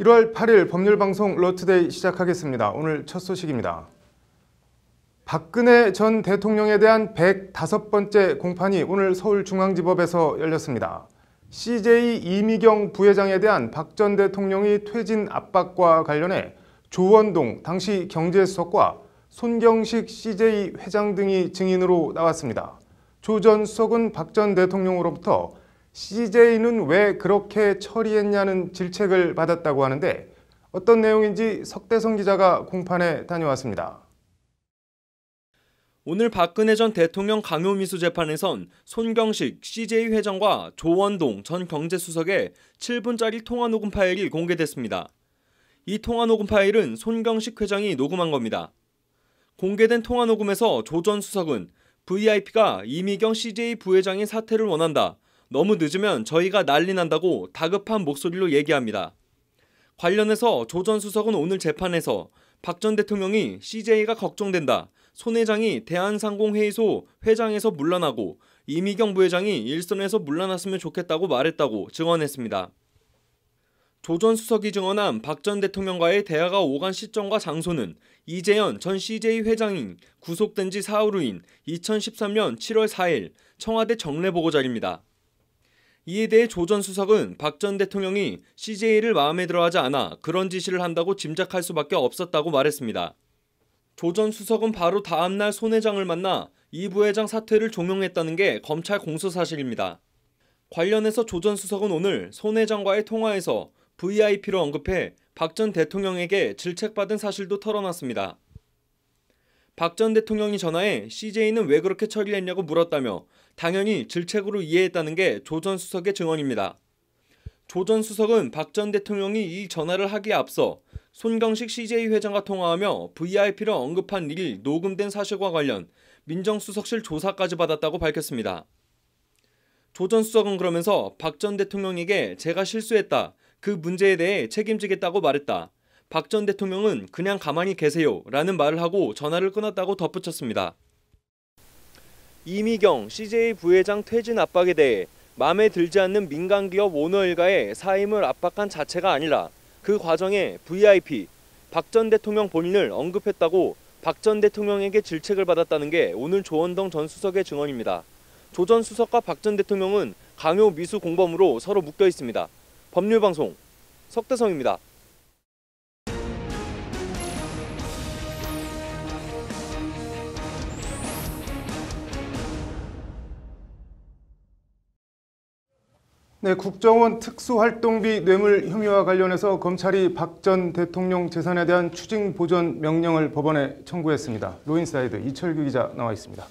1월 8일 법률방송 러트데이 시작하겠습니다. 오늘 첫 소식입니다. 박근혜 전 대통령에 대한 105번째 공판이 오늘 서울중앙지법에서 열렸습니다. CJ 이미경 부회장에 대한 박 전 대통령의 퇴진 압박과 관련해 조원동 당시 경제수석과 손경식 CJ 회장 등이 증인으로 나왔습니다. 조 전 수석은 박 전 대통령으로부터 CJ는 왜 그렇게 처리했냐는 질책을 받았다고 하는데 어떤 내용인지 석대성 기자가 공판에 다녀왔습니다. 오늘 박근혜 전 대통령 강요미수 재판에선 손경식 CJ 회장과 조원동 전 경제수석의 7분짜리 통화 녹음 파일이 공개됐습니다. 이 통화 녹음 파일은 손경식 회장이 녹음한 겁니다. 공개된 통화 녹음에서 조 전 수석은 VIP가 이미경 CJ 부회장의 사퇴를 원한다. 너무 늦으면 저희가 난리 난다고 다급한 목소리로 얘기합니다. 관련해서 조전 수석은 오늘 재판에서 박 전 대통령이 CJ가 걱정된다. 손 회장이 대한상공회의소 회장에서 물러나고 이미경 부회장이 일선에서 물러났으면 좋겠다고 말했다고 증언했습니다. 조전 수석이 증언한 박 전 대통령과의 대화가 오간 시점과 장소는 이재현 전 CJ 회장인 구속된 지 사흘 후인 2013년 7월 4일 청와대 정례보고 자리입니다. 이에 대해 조전 수석은 박 전 대통령이 CJ를 마음에 들어하지 않아 그런 지시를 한다고 짐작할 수밖에 없었다고 말했습니다. 조전 수석은 바로 다음날 손 회장을 만나 이 부회장 사퇴를 종용했다는 게 검찰 공소 사실입니다. 관련해서 조전 수석은 오늘 손 회장과의 통화에서 VIP로 언급해 박 전 대통령에게 질책받은 사실도 털어놨습니다. 박 전 대통령이 전화해 CJ는 왜 그렇게 처리했냐고 물었다며 당연히 질책으로 이해했다는 게 조전 수석의 증언입니다. 조전 수석은 박 전 대통령이 이 전화를 하기에 앞서 손경식 CJ 회장과 통화하며 VIP를 언급한 일이 녹음된 사실과 관련 민정수석실 조사까지 받았다고 밝혔습니다. 조전 수석은 그러면서 박 전 대통령에게 제가 실수했다. 그 문제에 대해 책임지겠다고 말했다. 박 전 대통령은 그냥 가만히 계세요. 라는 말을 하고 전화를 끊었다고 덧붙였습니다. 이미경 CJ 부회장 퇴진 압박에 대해 마음에 들지 않는 민간기업 오너 일가의 사임을 압박한 자체가 아니라 그 과정에 VIP 박 전 대통령 본인을 언급했다고 박 전 대통령에게 질책을 받았다는 게 오늘 조원동 전 수석의 증언입니다. 조 전 수석과 박 전 대통령은 강요 미수 공범으로 서로 묶여 있습니다. 법률방송 석대성입니다. 네, 국정원 특수활동비 뇌물 혐의와 관련해서 검찰이 박 전 대통령 재산에 대한 추징 보전 명령을 법원에 청구했습니다. 로인사이드 이철규 기자 나와 있습니다.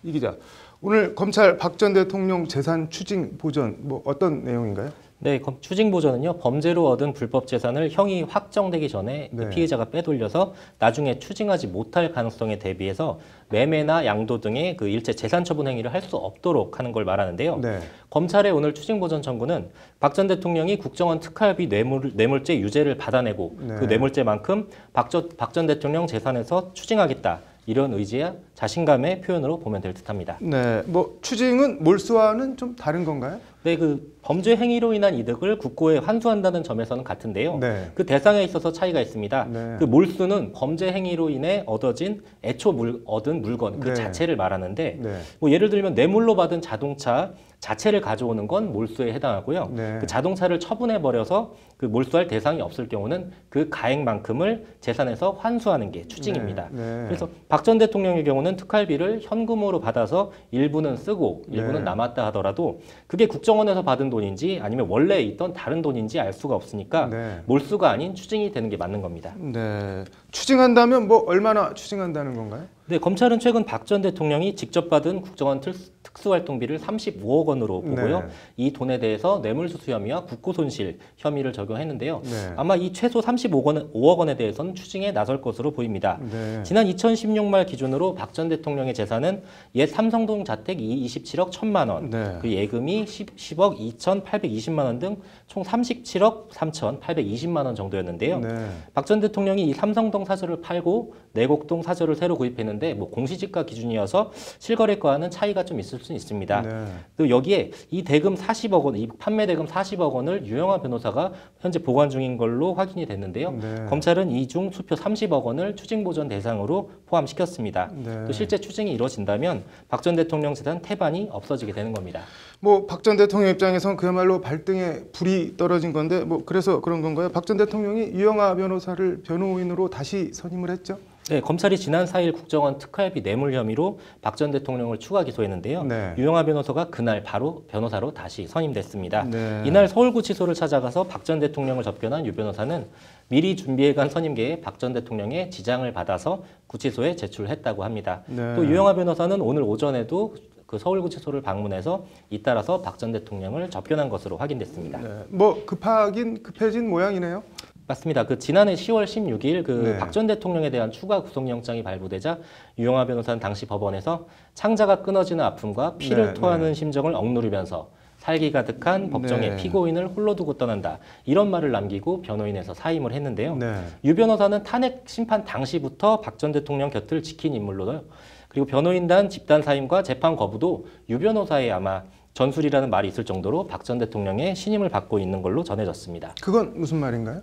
이 기자, 오늘 검찰 박 전 대통령 재산 추징 보전 뭐 어떤 내용인가요? 네, 추징 보전은요 범죄로 얻은 불법 재산을 형이 확정되기 전에 네. 피해자가 빼돌려서 나중에 추징하지 못할 가능성에 대비해서 매매나 양도 등의 그 일체 재산 처분 행위를 할 수 없도록 하는 걸 말하는데요. 네. 검찰의 오늘 추징 보전 청구는 박 전 대통령이 국정원 특활비 뇌물 뇌물죄 유죄를 받아내고 그 네. 그 뇌물죄만큼 박전 박전 대통령 재산에서 추징하겠다 이런 의지야 자신감의 표현으로 보면 될 듯합니다. 네, 뭐 추징은 몰수와는 좀 다른 건가요? 네, 그 범죄 행위로 인한 이득을 국고에 환수한다는 점에서는 같은데요. 네. 그 대상에 있어서 차이가 있습니다. 네. 그 몰수는 범죄 행위로 인해 얻어진 애초 물, 얻은 물건 그 네. 자체를 말하는데, 네. 뭐 예를 들면 뇌물로 받은 자동차 자체를 가져오는 건 몰수에 해당하고요. 네. 그 자동차를 처분해 버려서 그 몰수할 대상이 없을 경우는 그 가액만큼을 재산에서 환수하는 게 추징입니다. 네. 그래서 박 전 대통령의 경우는 버는 특활비를 현금으로 받아서 일부는 쓰고 일부는 네. 남았다 하더라도 그게 국정원에서 받은 돈인지 아니면 원래 있던 다른 돈인지 알 수가 없으니까 네. 몰수가 아닌 추징이 되는 게 맞는 겁니다. 네. 추징한다면 뭐 얼마나 추징한다는 건가요? 네, 검찰은 최근 박 전 대통령이 직접 받은 국정원 특수활동비를 35억 원으로 보고요. 네. 이 돈에 대해서 뇌물수수 혐의와 국고손실 혐의를 적용했는데요. 네. 아마 이 최소 35억 원, 5억 원에 대해서는 추징에 나설 것으로 보입니다. 네. 지난 2016 말 기준으로 박 전 대통령의 재산은 옛 삼성동 자택 27억 1천만 원, 네. 그 예금이 10, 억 2,820만 원 등 총 37억 3,820만 원 정도였는데요. 네. 박전 대통령이 이 삼성동 사저를 팔고 내곡동 사저를 새로 구입했는데 있는데 뭐 공시지가 기준이어서 실거래가와는 차이가 좀 있을 수는 있습니다. 네. 또 여기에 이 대금 40억 원, 이 판매 대금 40억 원을 유영아 변호사가 현재 보관 중인 걸로 확인이 됐는데요. 네. 검찰은 이 중 수표 30억 원을 추징 보전 대상으로 포함시켰습니다. 네. 또 실제 추징이 이뤄진다면 박 전 대통령 재단 태반이 없어지게 되는 겁니다. 뭐박전 대통령 입장에선 그야말로 발등에 불이 떨어진 건데 뭐 그래서 그런 건가요? 박 전 대통령이 유영아 변호사를 변호인으로 다시 선임을 했죠? 네, 검찰이 지난 4일 국정원 특활비 뇌물 혐의로 박 전 대통령을 추가 기소했는데요. 네. 유영하 변호사가 그날 바로 변호사로 다시 선임됐습니다. 네. 이날 서울구치소를 찾아가서 박 전 대통령을 접견한 유 변호사는 미리 준비해간 선임계에 박 전 대통령의 지장을 받아서 구치소에 제출했다고 합니다. 네. 또 유영하 변호사는 오늘 오전에도 그 서울구치소를 방문해서 잇따라서 박 전 대통령을 접견한 것으로 확인됐습니다. 네. 뭐 급하긴 급해진 모양이네요. 맞습니다. 그 지난해 10월 16일 그 박 전 대통령에 대한 추가 구속영장이 발부되자 유영하 변호사는 당시 법원에서 창자가 끊어지는 아픔과 피를 네, 네. 토하는 심정을 억누르면서 살기 가득한 법정에 피고인을 홀로 두고 떠난다 이런 말을 남기고 변호인에서 사임을 했는데요. 네. 유 변호사는 탄핵 심판 당시부터 박 전 대통령 곁을 지킨 인물로요. 그리고 변호인단 집단 사임과 재판 거부도 유 변호사의 아마 전술이라는 말이 있을 정도로 박 전 대통령의 신임을 받고 있는 걸로 전해졌습니다. 그건 무슨 말인가요?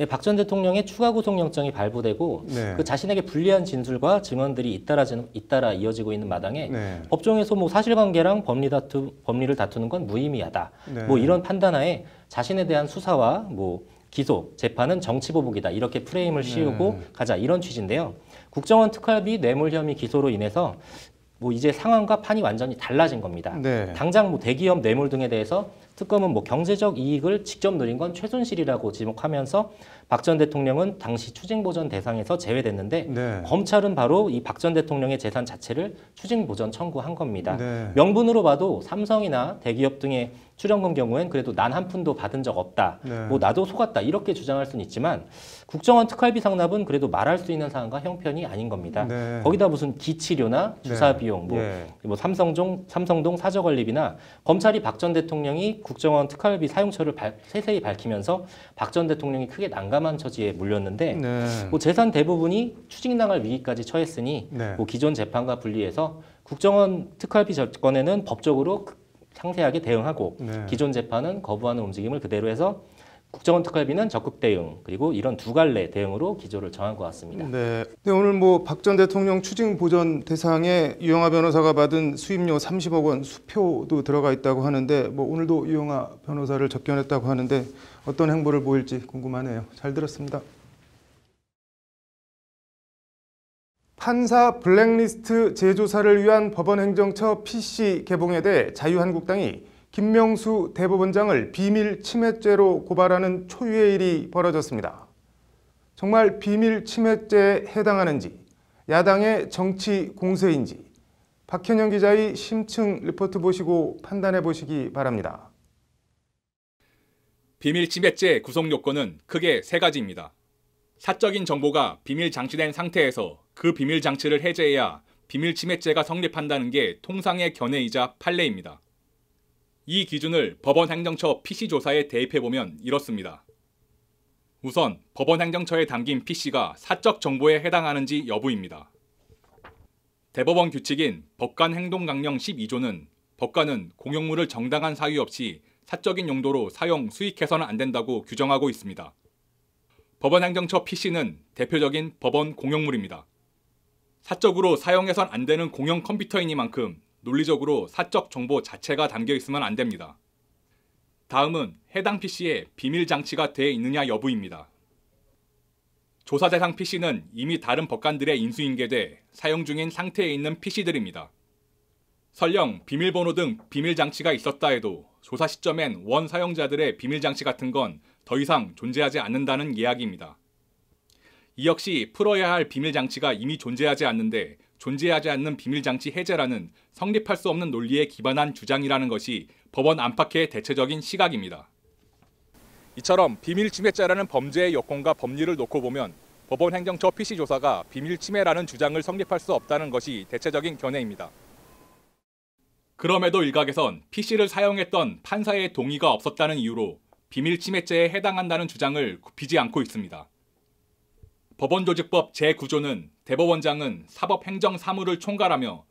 예, 박 전 대통령의 추가 구속영장이 발부되고 네. 그 자신에게 불리한 진술과 증언들이 잇따라, 잇따라 이어지고 있는 마당에 네. 법정에서 뭐 사실관계랑 법리 다투, 법리를 다투는 건 무의미하다. 네. 뭐 이런 판단하에 자신에 대한 수사와 뭐 기소, 재판은 정치보복이다. 이렇게 프레임을 네. 씌우고 가자. 이런 취지인데요. 국정원 특활비 뇌물 혐의 기소로 인해서 뭐 이제 상황과 판이 완전히 달라진 겁니다. 네. 당장 뭐 대기업 뇌물 등에 대해서 특검은 뭐 경제적 이익을 직접 누린 건 최순실이라고 지목하면서 박 전 대통령은 당시 추징보전 대상에서 제외됐는데 네. 검찰은 바로 이 박 전 대통령의 재산 자체를 추징보전 청구한 겁니다. 네. 명분으로 봐도 삼성이나 대기업 등의 출연금 경우엔 그래도 난 한 푼도 받은 적 없다. 네. 뭐 나도 속았다. 이렇게 주장할 수는 있지만 국정원 특활비 상납은 그래도 말할 수 있는 사항과 형편이 아닌 겁니다. 네. 거기다 무슨 기치료나 네. 주사 비용, 뭐, 예. 뭐 삼성종 삼성동 사저 건립이나 검찰이 박 전 대통령이 국정원 특활비 사용처를 발, 세세히 밝히면서 박 전 대통령이 크게 난감한 처지에 몰렸는데뭐 네. 재산 대부분이 추징당할 위기까지 처했으니 네. 뭐 기존 재판과 분리해서 국정원 특활비 절건에는 법적으로 그 상세하게 대응하고 네. 기존 재판은 거부하는 움직임을 그대로 해서 국정원 특활비는 적극 대응 그리고 이런 두 갈래 대응으로 기조를 정한 것 같습니다. 네. 네 오늘 뭐박전 대통령 추징 보전 대상에 유영아 변호사가 받은 수임료 30억 원 수표도 들어가 있다고 하는데 뭐 오늘도 유영아 변호사를 접견했다고 하는데 어떤 행보를 보일지 궁금하네요. 잘 들었습니다. 판사 블랙리스트 재조사를 위한 법원행정처 PC 개봉에 대해 자유한국당이 김명수 대법원장을 비밀 침해죄로 고발하는 초유의 일이 벌어졌습니다. 정말 비밀 침해죄에 해당하는지, 야당의 정치 공세인지 박현영 기자의 심층 리포트 보시고 판단해 보시기 바랍니다. 비밀 침해죄 구성 요건은 크게 세 가지입니다. 사적인 정보가 비밀 장치된 상태에서 그 비밀 장치를 해제해야 비밀 침해죄가 성립한다는 게 통상의 견해이자 판례입니다. 이 기준을 법원행정처 PC조사에 대입해보면 이렇습니다. 우선 법원행정처에 담긴 PC가 사적 정보에 해당하는지 여부입니다. 대법원 규칙인 법관 행동 강령 12조는 법관은 공용물을 정당한 사유 없이 사적인 용도로 사용 수익해서는 안 된다고 규정하고 있습니다. 법원행정처 PC는 대표적인 법원 공용물입니다. 사적으로 사용해선 안 되는 공용 컴퓨터이니만큼 논리적으로 사적 정보 자체가 담겨 있으면 안 됩니다. 다음은 해당 PC에 비밀 장치가 돼 있느냐 여부입니다. 조사 대상 PC는 이미 다른 법관들의 인수인계돼 사용 중인 상태에 있는 PC들입니다. 설령 비밀번호 등 비밀 장치가 있었다 해도 조사 시점엔 원 사용자들의 비밀 장치 같은 건더 이상 존재하지 않는다는 이야기입니다. 이 역시 풀어야 할 비밀 장치가 이미 존재하지 않는데 존재하지 않는 비밀 장치 해제라는 성립할 수 없는 논리에 기반한 주장이라는 것이 법원 안팎의 대체적인 시각입니다. 이처럼 비밀 침해죄라는 범죄의 요건과 법률을 놓고 보면 법원 행정처 PC 조사가 비밀 침해라는 주장을 성립할 수 없다는 것이 대체적인 견해입니다. 그럼에도 일각에선 PC를 사용했던 판사의 동의가 없었다는 이유로 비밀 침해죄에 해당한다는 주장을 굽히지 않고 있습니다. 법원조직법 제9조는 대법원장은 사법행정사무를 총괄하며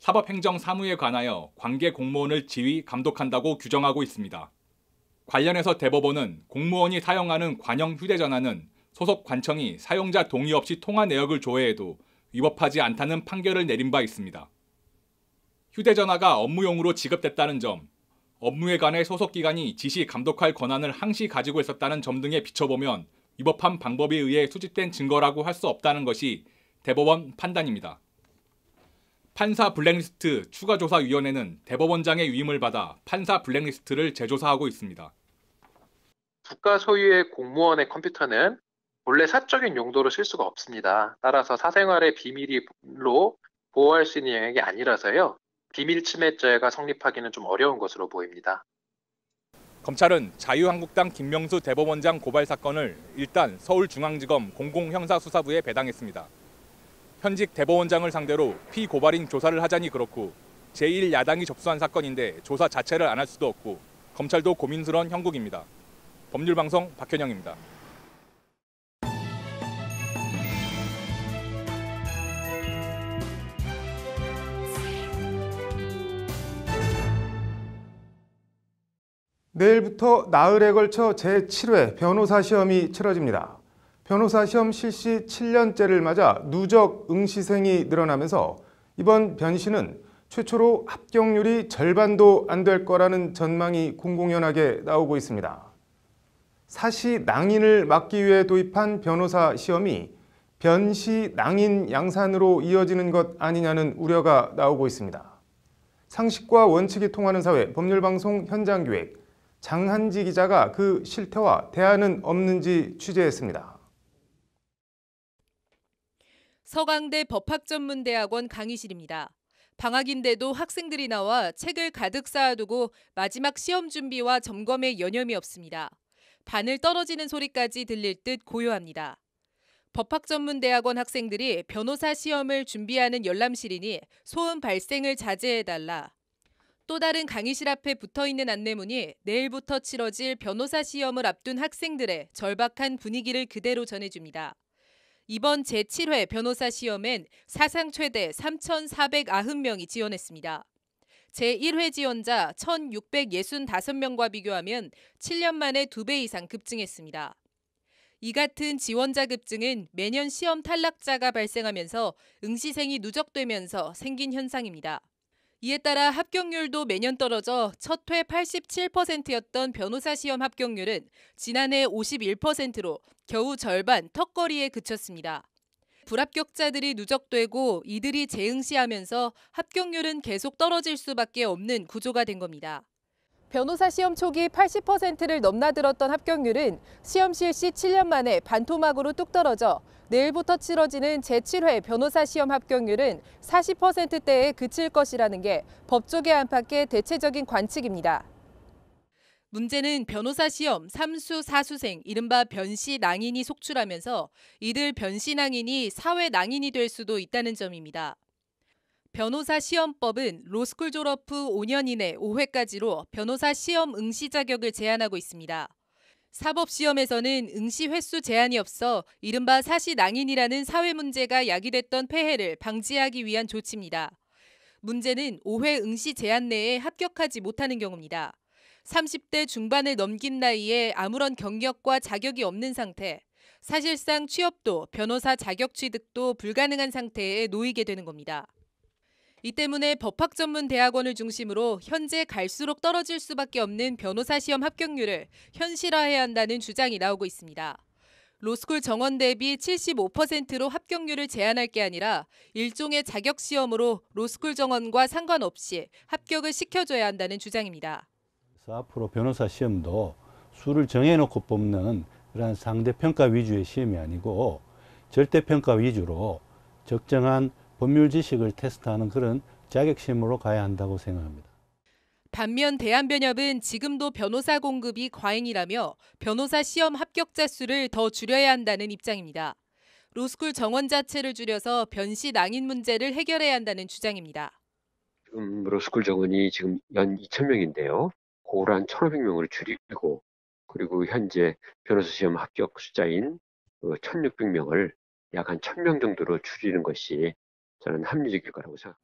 사법행정사무에 관하여 관계 공무원을 지휘, 감독한다고 규정하고 있습니다. 관련해서 대법원은 공무원이 사용하는 관영 휴대전화는 소속 관청이 사용자 동의 없이 통화 내역을 조회해도 위법하지 않다는 판결을 내린 바 있습니다. 휴대전화가 업무용으로 지급됐다는 점, 업무에 관해 소속 기관이 지시 감독할 권한을 항시 가지고 있었다는 점 등에 비춰보면 위법한 방법에 의해 수집된 증거라고 할 수 없다는 것이 대법원 판단입니다. 판사 블랙리스트 추가조사위원회는 대법원장의 위임을 받아 판사 블랙리스트를 재조사하고 있습니다. 국가 소유의 공무원의 컴퓨터는 원래 사적인 용도로 쓸 수가 없습니다. 따라서 사생활의 비밀로 보호할 수 있는 영역이 아니라서요. 비밀 침해죄가 성립하기는 좀 어려운 것으로 보입니다. 검찰은 자유한국당 김명수 대법원장 고발 사건을 일단 서울중앙지검 공공형사수사부에 배당했습니다. 현직 대법원장을 상대로 피고발인 조사를 하자니 그렇고 제1야당이 접수한 사건인데 조사 자체를 안 할 수도 없고 검찰도 고민스러운 형국입니다. 법률방송 박현영입니다. 내일부터 나흘에 걸쳐 제7회 변호사 시험이 치러집니다. 변호사 시험 실시 7년째를 맞아 누적 응시생이 늘어나면서 이번 변신은 최초로 합격률이 절반도 안 될 거라는 전망이 공공연하게 나오고 있습니다. 사시 낭인을 막기 위해 도입한 변호사 시험이 변시 낭인 양산으로 이어지는 것 아니냐는 우려가 나오고 있습니다. 상식과 원칙이 통하는 사회 법률방송 현장기획 장한지 기자가 그 실태와 대안은 없는지 취재했습니다. 서강대 법학전문대학원 강의실입니다. 방학인데도 학생들이 나와 책을 가득 쌓아두고 마지막 시험 준비와 점검에 여념이 없습니다. 바늘 떨어지는 소리까지 들릴 듯 고요합니다. 법학전문대학원 학생들이 변호사 시험을 준비하는 열람실이니 소음 발생을 자제해달라 또 다른 강의실 앞에 붙어 있는 안내문이 내일부터 치러질 변호사 시험을 앞둔 학생들의 절박한 분위기를 그대로 전해줍니다. 이번 제7회 변호사 시험엔 사상 최대 3,490명이 지원했습니다. 제1회 지원자 1,665명과 비교하면 7년 만에 2배 이상 급증했습니다. 이 같은 지원자 급증은 매년 시험 탈락자가 발생하면서 응시생이 누적되면서 생긴 현상입니다. 이에 따라 합격률도 매년 떨어져 첫 회 87%였던 변호사 시험 합격률은 지난해 51%로 겨우 절반 턱걸이에 그쳤습니다. 불합격자들이 누적되고 이들이 재응시하면서 합격률은 계속 떨어질 수밖에 없는 구조가 된 겁니다. 변호사 시험 초기 80%를 넘나들었던 합격률은 시험 실시 7년 만에 반토막으로 뚝 떨어져 내일부터 치러지는 제7회 변호사 시험 합격률은 40%대에 그칠 것이라는 게 법조계 안팎의 대체적인 관측입니다. 문제는 변호사 시험 3수 4수생 이른바 변시 낭인이 속출하면서 이들 변시 낭인이 사회 낭인이 될 수도 있다는 점입니다. 변호사 시험법은 로스쿨 졸업 후 5년 이내 5회까지로 변호사 시험 응시 자격을 제한하고 있습니다. 사법시험에서는 응시 횟수 제한이 없어 이른바 사시낭인이라는 사회 문제가 야기됐던 폐해를 방지하기 위한 조치입니다. 문제는 5회 응시 제한 내에 합격하지 못하는 경우입니다. 30대 중반을 넘긴 나이에 아무런 경력과 자격이 없는 상태, 사실상 취업도 변호사 자격 취득도 불가능한 상태에 놓이게 되는 겁니다. 이 때문에 법학 전문 대학원을 중심으로 현재 갈수록 떨어질 수밖에 없는 변호사 시험 합격률을 현실화해야 한다는 주장이 나오고 있습니다. 로스쿨 정원 대비 75%로 합격률을 제한할 게 아니라 일종의 자격 시험으로 로스쿨 정원과 상관없이 합격을 시켜줘야 한다는 주장입니다. 그래서 앞으로 변호사 시험도 수를 정해놓고 뽑는 그런 상대평가 위주의 시험이 아니고 절대평가 위주로 적정한 법률 지식을 테스트하는 그런 자격심으로 가야 한다고 생각합니다. 반면 대한변협은 지금도 변호사 공급이 과잉이라며 변호사 시험 합격자 수를 더 줄여야 한다는 입장입니다. 로스쿨 정원 자체를 줄여서 변시 낭인 문제를 해결해야 한다는 주장입니다. 지금 로스쿨 정원이 지금 연2 0명인데요 고란 1,500명을 줄이고 그리고 현재 변호사 시험 합격 숫자인 1,600명을 어, 약한 1,000명 정도로 줄이는 것이 저는 합리적일 거라고 생각합니다.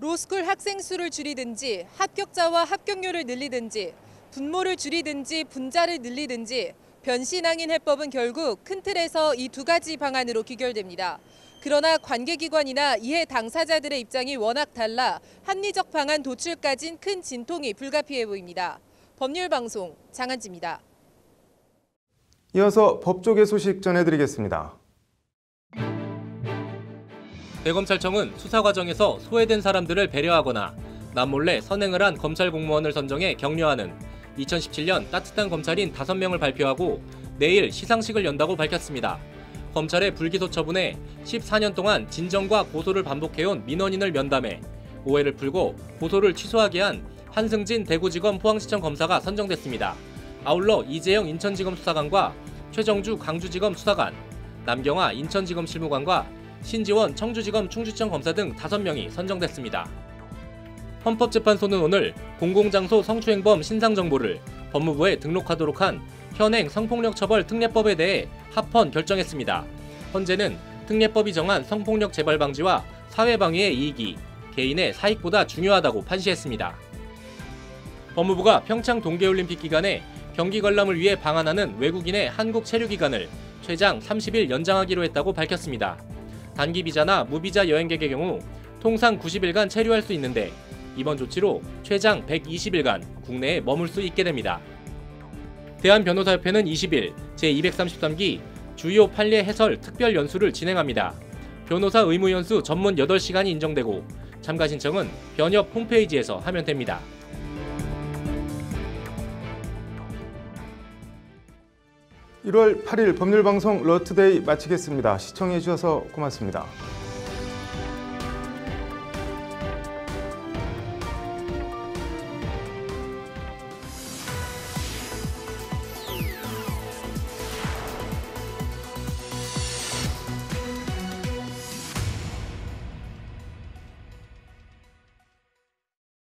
로스쿨 학생 수를 줄이든지 합격자와 합격률을 늘리든지 분모를 줄이든지 분자를 늘리든지 변신항인 해법은 결국 큰 틀에서 이 두 가지 방안으로 귀결됩니다. 그러나 관계기관이나 이해 당사자들의 입장이 워낙 달라 합리적 방안 도출까진 큰 진통이 불가피해 보입니다. 법률방송 장한지입니다. 이어서 법조계 소식 전해드리겠습니다. 대검찰청은 수사 과정에서 소외된 사람들을 배려하거나 남몰래 선행을 한 검찰 공무원을 선정해 격려하는 2017년 따뜻한 검찰인 5명을 발표하고 내일 시상식을 연다고 밝혔습니다. 검찰의 불기소 처분에 14년 동안 진정과 고소를 반복해온 민원인을 면담해 오해를 풀고 고소를 취소하게 한 한승진 대구지검 포항시청 검사가 선정됐습니다. 아울러 이재영 인천지검 수사관과 최정주 강주지검 수사관, 남경화 인천지검 실무관과 신지원 청주지검 충주청 검사 등 5명이 선정됐습니다. 헌법재판소는 오늘 공공장소 성추행범 신상 정보를 법무부에 등록하도록 한 현행 성폭력 처벌 특례법에 대해 합헌 결정했습니다. 헌재는 특례법이 정한 성폭력 재발 방지와 사회 방해의 이익이 개인의 사익보다 중요하다고 판시했습니다. 법무부가 평창 동계올림픽 기간에 경기 관람을 위해 방한하는 외국인의 한국 체류 기간을 최장 30일 연장하기로 했다고 밝혔습니다. 단기 비자나 무비자 여행객의 경우 통상 90일간 체류할 수 있는데 이번 조치로 최장 120일간 국내에 머물 수 있게 됩니다. 대한변호사협회는 20일 제233기 주요 판례 해설 특별 연수를 진행합니다. 변호사 의무 연수 전문 8시간이 인정되고 참가 신청은 변협 홈페이지에서 하면 됩니다. 1월 8일 법률방송 러트데이 마치겠습니다. 시청해주셔서 고맙습니다.